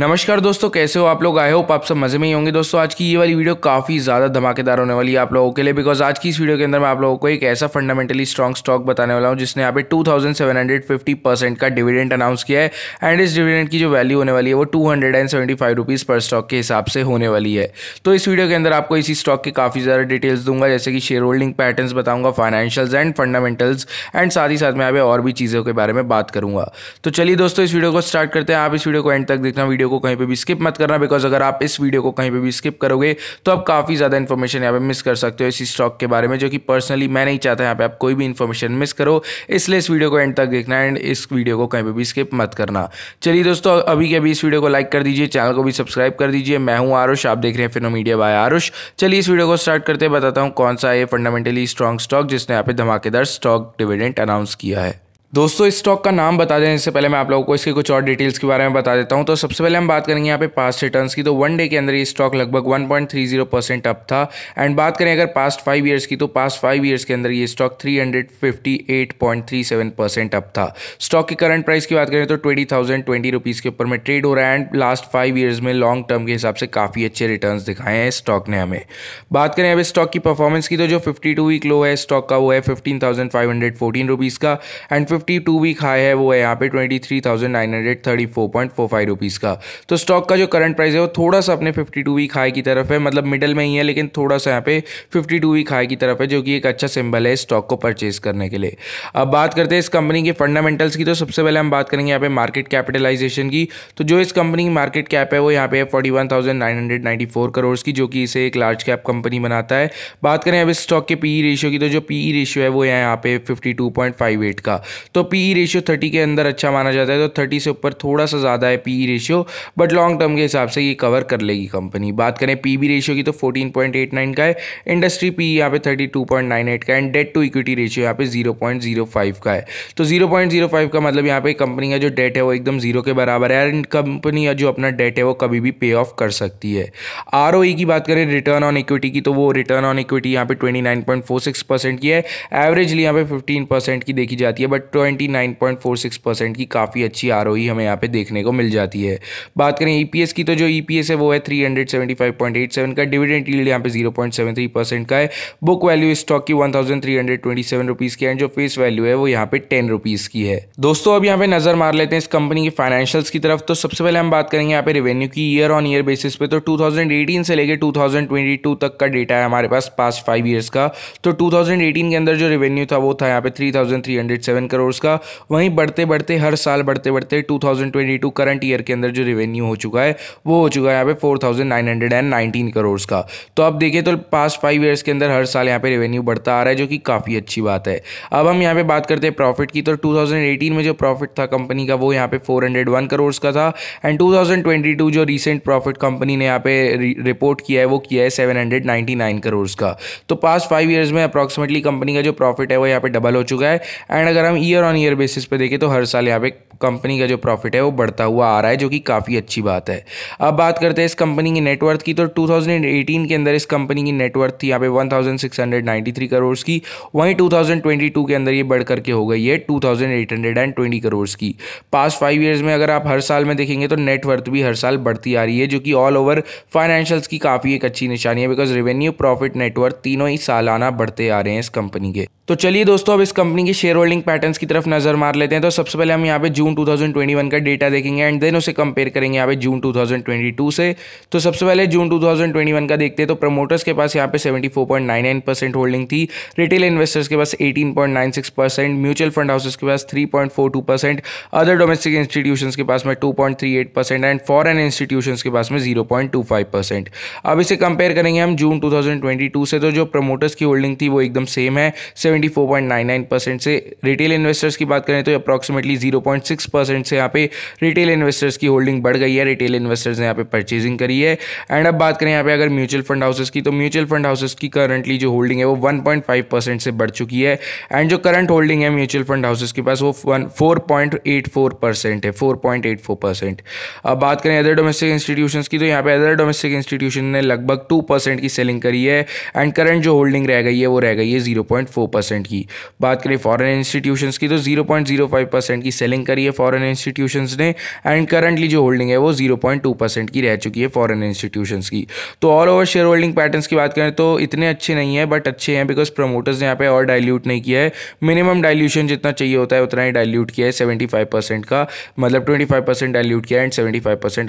नमस्कार दोस्तों कैसे हो आप लोग आए हो आप सब मज़े में ही होंगे दोस्तों आज की ये वाली वीडियो काफ़ी ज़्यादा धमाकेदार होने वाली है आप लोगों के लिए बिकॉज आज की इस वीडियो के अंदर मैं आप लोगों को एक ऐसा फंडामेंटली स्ट्रॉन्ग स्टॉक बताने वाला हूँ जिसने यहाँ पे 2750 परसेंट का डिविडेंड अनाउंस किया है एंड इस डिविडेंड की जो वैल्यू होने वाली है वो टू हंड्रेड पर स्टॉक के हिसाब से होने वाली है तो इस वीडियो के अंदर आपको इसी स्टॉक की काफ़ी ज़्यादा डिटेल्स दूंगा जैसे कि शेयर होल्डिंग पैटर्न बताऊंगा फाइनेंशियल्स एंड फंडामेंटल्स एंड साथ ही साथ में यहाँ और भी चीज़ों के बारे में बात करूंगा तो चलिए दोस्तों इस वीडियो को स्टार्ट करते हैं आप इस वीडियो को एंड तक देखना वीडियो वीडियो को कहीं पर भी स्किप मत करना बिकॉज अगर आप इस वीडियो को कहीं पर भी स्किप करोगे तो आप काफ़ी ज़्यादा इन्फॉर्मेशन यहाँ पर मिस कर सकते हो इसी स्टॉक के बारे में जो कि पर्सनली मैं नहीं चाहता यहाँ पर आप कोई भी इन्फॉर्मेशन मिस करो इसलिए इस वीडियो को एंड तक देखना एंड इस वीडियो को कहीं पर भी स्किप मत करना चलिए दोस्तों अभी के अभी इस वीडियो को लाइक कर दीजिए चैनल को भी सब्सक्राइब कर दीजिए मैं हूँ आरुष आप देख रहे हैं फिनो मीडिया बाय आरुष चलिए इस वीडियो को स्टार्ट करते बताता हूँ कौन सा ये फंडामेंटली स्ट्रॉन्ग स्टॉक जिसने यहाँ पे धमाकेदार स्टॉक डिविडेंट अनाउंस किया है दोस्तों इस स्टॉक का नाम बता देने से पहले मैं आप लोगों को इसके कुछ और डिटेल्स के बारे में बता देता हूं तो सबसे पहले हम बात करेंगे यहाँ पे पास्ट रिटर्न्स की तो वन डे के अंदर ये स्टॉक लगभग 1.30 परसेंट अप था एंड बात करें अगर पास्ट फाइव ईयर्स की तो पास्ट फाइव ईयर्स के अंदर ये स्टॉक 358.37 परसेंट अप था स्टॉक की करंट प्राइस की बात करें तो ट्वेंटी थाउजेंड ट्वेंटी रुपीज़ के ऊपर में ट्रेड हो रहा है एंड लास्ट फाइव ईयर्स में लॉन्ग टर्म के हिसाब से काफ़ी अच्छे रिटर्न दिखाए हैं स्टॉक ने हमें बात करें अब स्टॉक की परफॉर्मेंस की तो जो फिफ्टी वीक लो है स्टॉक का वो है fifteen thousand five hundred fourteen rupees का and fifty two week high है वो है यहाँ पे twenty three thousand nine hundred thirty four point four five rupees का तो स्टॉक का जो करंट प्राइस है वो थोड़ा सा अपने फिफ्टी टू वीक हाई की तरफ है मतलब मिडल में ही है लेकिन थोड़ा सा यहाँ पे फिफ्टी टू वीक हाई की तरफ है जो कि एक अच्छा सिंबल है स्टॉक को परचेज करने के लिए अब बात करते हैं इस कंपनी के फंडामेंटल्स की तो सबसे पहले हम बात करेंगे यहाँ पे मार्केट कैपिटलाइजेशन की तो जो इस कंपनी की मार्केट कैप है वो यहाँ पे forty one thousand nine hundred ninety four crore की जो कि इसे एक लार्ज कैप कंपनी बनाता है बात करें अब इस स्टॉक के पीई रेशियो e की तो जो पीई रेशियो e है वो यहाँ पे fifty two point five eight का तो पी ई रेशियो थर्टी के अंदर अच्छा माना जाता है तो थर्टी से ऊपर थोड़ा सा ज़्यादा है P E ratio but long term के हिसाब से ये कवर कर लेगी कंपनी बात करें पी बी रेशियो की तो फोर्टीन पॉइंट एट नाइन का है इंडस्ट्री पी e यहाँ पे thirty two point nine eight का and debt to equity ratio यहाँ पे जीरो पॉइंट जीरो फाइव का है तो जीरो पॉइंट जीरो फाइव का मतलब यहाँ पे कंपनी का जो डेट है वो एकदम जीरो के बराबर है एंड कंपनी का जो अपना डेट है वो कभी भी पे ऑफ कर सकती है आर e की बात करें रिटर्न ऑन इक्विटी की तो वो रिटर्न ऑन इक्विटी यहाँ पे twenty nine point four six percent की है एवरेजली यहाँ पे फिफ्टीन परसेंट की देखी जाती है बट 29.46 परसेंट की काफ़ी अच्छी आर हमें यहाँ पे देखने को मिल जाती है बात करें ई e की तो जो ई e है वो है 375.87 का डिविडेंड यील्ड यहाँ पे 0.73 परसेंट का है बुक वैल्यू स्टॉक की 1327 रुपीस की एंड जो फेस वैल्यू है वो यहाँ पे 10 रुपीस की है दोस्तों अब यहाँ पे नजर मार लेते हैं इस कंपनी की फाइनेंशियल्स की तरफ तो सबसे पहले हम बात करेंगे यहाँ पे रेवेन्यू की ईयर ऑन ईयर बेसिस पे तो टू से लेकर टू तक का डेटा है हमारे पास पास्ट फाइव ईयर्स का तो टू के अंदर जो रेवेन्यू था वो था यहाँ पे थ्री करोड़ करोड़ का वहीं बढ़ते बढ़ते हर साल बढ़ते बढ़ते 2022 करंट ईयर के अंदर जो रेवेन्यू हो चुका है वो हो चुका है यहाँ पे 4919 करोड़ का तो आप देखिए तो पास्ट फाइव ईयर्स के अंदर हर साल यहाँ पे रेवेन्यू बढ़ता आ रहा है जो कि काफ़ी अच्छी बात है अब हम यहाँ पे बात करते हैं प्रॉफिट की तो 2018 में जो प्रॉफिट था कंपनी का वो यहाँ पे 401 करोड़ का था एंड 2022 जो रीसेंट प्रॉफिट कंपनी ने यहाँ पे रिपोर्ट किया है वो किया है 799 करोड़ का तो पास्ट फाइव ईयर्स में अप्रॉक्सीमेटली कंपनी का जो प्रॉफिट है वो यहाँ पे डबल हो चुका है एंड अगर हम year year on year basis पे देखें तो हर साल यहाँ पे कंपनी का जो प्रॉफिट है वो बढ़ता हुआ आ रहा है जो कि काफ़ी अच्छी बात है अब बात करते हैं इस कंपनी की नेटवर्थ की तो 2018 के अंदर इस कंपनी की नेटवर्थ थी यहाँ पे 1693 करोड़ की वहीं 2022 के अंदर ये बढ़ करके हो गई है 2820 करोड़ की पास्ट फाइव ईयर्स में अगर आप हर साल में देखेंगे तो नेटवर्थ भी हर साल बढ़ती आ रही है जो कि ऑल ओवर फाइनेंशियल्स की काफ़ी एक अच्छी निशानी है बिकॉज रेवेन्यू प्रॉफिट नेटवर्थ तीनों ही सालाना बढ़ते आ रहे हैं इस कंपनी के तो चलिए दोस्तों अब इस कंपनी के शेयर होल्डिंग पैटर्न की तरफ नजर मार लेते हैं तो सबसे पहले हम यहाँ पे जून जून 2021 का डेटा देखेंगे एंड देन उसे कंपेयर करेंगे यहाँ पे जून 2022 से तो सबसे पहले जून 2021 का देखते हैं तो प्रमोटर्स के पास यहाँ पे 74.99 परसेंट होल्डिंग थी रिटेल इन्वेस्टर्स के पास 18.96 परसेंट म्यूचुअल फंड हाउसेस के पास 3.42 परसेंट अदर डोमेस्टिक इंस्टीट्यूशन के पास में two percent and foreign institution के पास में जीरो परसेंट अब इसे कंपेयर करेंगे हम जून टू से तो जो प्रमोटर्स की होल्डिंग थी वो एकदम सेम है सेवेंटी परसेंट से रिटेल इन्वेस्टर्स की बात करें तो अप्रॉक्सीमेटली जीरो सिक्स परसेंट से यहाँ पे रिटेल इन्वेस्टर्स की होल्डिंग बढ़ गई है रिटेल इन्वेस्टर्स ने यहाँ पे परचेजिंग करी है एंड अब बात करें यहाँ पे अगर म्यूचुअल फंड हाउसेस की तो म्यूचुअल फंड हाउसेस की करंटली जो होल्डिंग है वो वन पॉइंट फाइव परसेंट से बढ़ चुकी है एंड जो करंट होल्डिंग है म्यूचुअल फंड हाउसेस के पास वो one four point eight four percent है four point eight four percent अब बात करें अदर डोमेस्टिक इंस्टीट्यूशन की तो यहाँ पे अदर डोमेस्टिक इंस्टीट्यूशन ने लगभग टू परसेंट की सेलिंग करी है एंड करंट जो होल्डिंग रह गई है वो रह गई है जीरो पॉइंट फोर परसेंट की बात करें फॉरन इंस्टीट्यूशन की तो zero point zero five percent की सेलिंग करी है है फॉरेन इंस्टीट्यूशंस ने एंड करंटली जो होल्डिंग है वो 0.2 परसेंट की रह चुकी है फॉरेन इंस्टीट्यूशंस की तो all over share holding pattern की बात करें तो इतने अच्छे नहीं है बट अच्छे हैं बिकॉज प्रमोटर्स ने यहाँ पे और डायल्यूट नहीं किया है मिनिमम डायल्यूशन जितना चाहिए होता है उतना ही डायल्यूट किया है सेवेंटी का मतलब ट्वेंटी डायल्यूट किया एंड सेवेंटी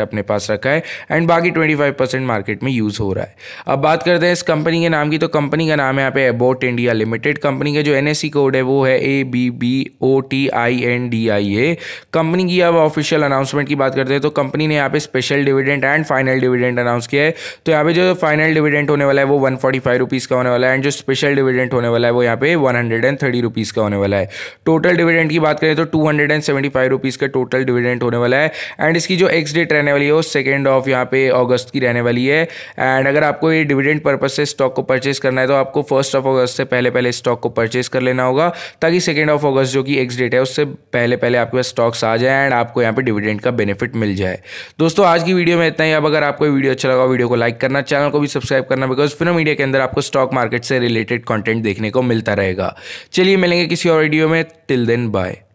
अपने पास रखा है एंड बाकी ट्वेंटी मार्केट में यूज़ हो रहा है अब बात करते हैं इस कंपनी के नाम की तो कंपनी का नाम है यहाँ पे अबोट इंडिया लिमिटेड कंपनी का जो एन कोड e है वो है A B B O T I N D I A company की अब ऑफिशियल अनाउंसमेंट की बात करते हैं तो कंपनी ने यहाँ पे special dividend and final dividend announce किया है तो यहाँ पे जो फाइनल डिविडेंड होने वाला है वो वन फोर्टी का होने वाला है एंड जो स्पेशल डिविडेंड होने वाला है वो यहाँ पे one hundred and thirty rupees का होने वाला है टोटल डिविडेंड की बात करें तो two hundred and seventy five rupees का टोटल डिविडेंड होने वाला है एंड इसकी जो एक्स डेट रहने वाली है वो सेकेंड ऑफ यहाँ पे अगस्त की रहने वाली है एंड अगर आपको ये डिविडेंड पर्पज से स्टॉक को परचेस करना है तो आपको फर्स्ट ऑफ अगस्त से पहले पहले स्टॉक को परचेस कर लेना होगा ताकि सेकेंड ऑफ अगस्त जो कि एक्स डेट है उससे पहले पहले आपके पास स्टॉक्स आ जाए एंड आपको यहाँ पे डिविडेंड का बेनिफिट मिल जाए दोस्तों आज की वीडियो में इतना ही अब अगर आपको वीडियो अच्छा लगा वीडियो को लाइक करना चैनल को भी सब्सक्राइब करना बिकॉज फिनो मीडिया के अंदर आपको स्टॉक मार्केट से रिलेटेड कॉन्टेंट देखने को मिलता रहेगा चलिए मिलेंगे किसी और वीडियो में टिल देन बाय